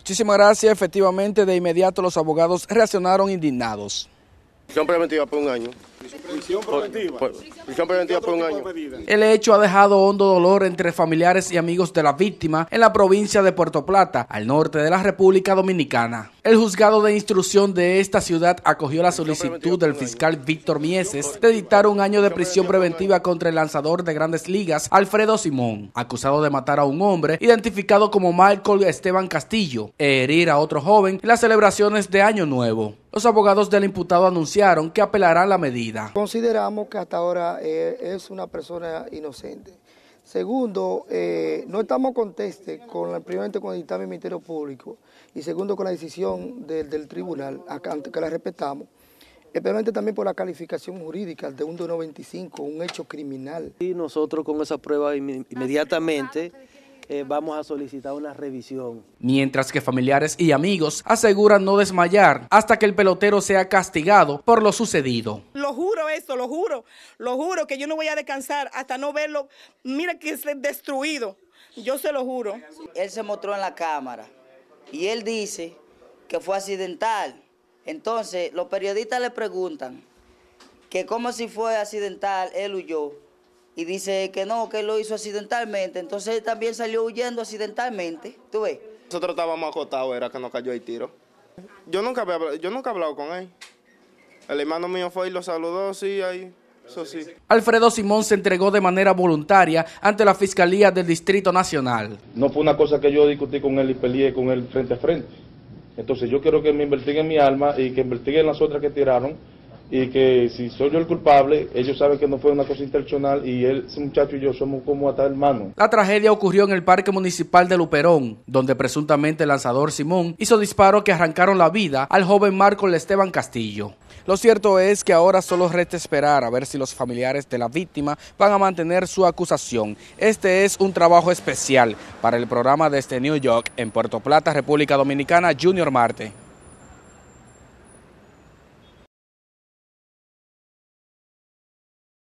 Muchísimas gracias. Efectivamente, de inmediato los abogados reaccionaron indignados. Son por un año. El hecho ha dejado hondo dolor entre familiares y amigos de la víctima en la provincia de Puerto Plata, al norte de la República Dominicana. El juzgado de instrucción de esta ciudad acogió la solicitud del fiscal Víctor Mieses de dictar un año de prisión preventiva contra el lanzador de grandes ligas, Alfredo Simón, acusado de matar a un hombre identificado como Michael Esteban Castillo e herir a otro joven en las celebraciones de Año Nuevo. Los abogados del imputado anunciaron que apelarán la medida. Consideramos que hasta ahora eh, es una persona inocente. Segundo, eh, no estamos conteste con el con el dictamen del Ministerio Público y segundo con la decisión del, del tribunal, que la respetamos, especialmente también por la calificación jurídica de un 295, un hecho criminal. Y nosotros con esa prueba inmediatamente eh, vamos a solicitar una revisión. Mientras que familiares y amigos aseguran no desmayar hasta que el pelotero sea castigado por lo sucedido. Lo juro esto, lo juro, lo juro que yo no voy a descansar hasta no verlo, mira que es destruido, yo se lo juro. Él se mostró en la cámara y él dice que fue accidental. Entonces los periodistas le preguntan que como si fue accidental, él huyó y dice que no, que lo hizo accidentalmente. Entonces él también salió huyendo accidentalmente, ¿tú ves? Nosotros estábamos acostados, era que nos cayó el tiro. Yo nunca había, yo nunca he hablado con él. El hermano mío fue y lo saludó, sí, ahí. Eso sí. Alfredo Simón se entregó de manera voluntaria ante la Fiscalía del Distrito Nacional. No fue una cosa que yo discutí con él y peleé con él frente a frente. Entonces yo quiero que me investiguen mi alma y que investiguen las otras que tiraron y que si soy yo el culpable, ellos saben que no fue una cosa intencional y él, muchacho y yo somos como hasta hermanos. La tragedia ocurrió en el Parque Municipal de Luperón, donde presuntamente el lanzador Simón hizo disparos que arrancaron la vida al joven Marco Esteban Castillo. Lo cierto es que ahora solo resta esperar a ver si los familiares de la víctima van a mantener su acusación. Este es un trabajo especial para el programa de este New York, en Puerto Plata, República Dominicana, Junior Marte.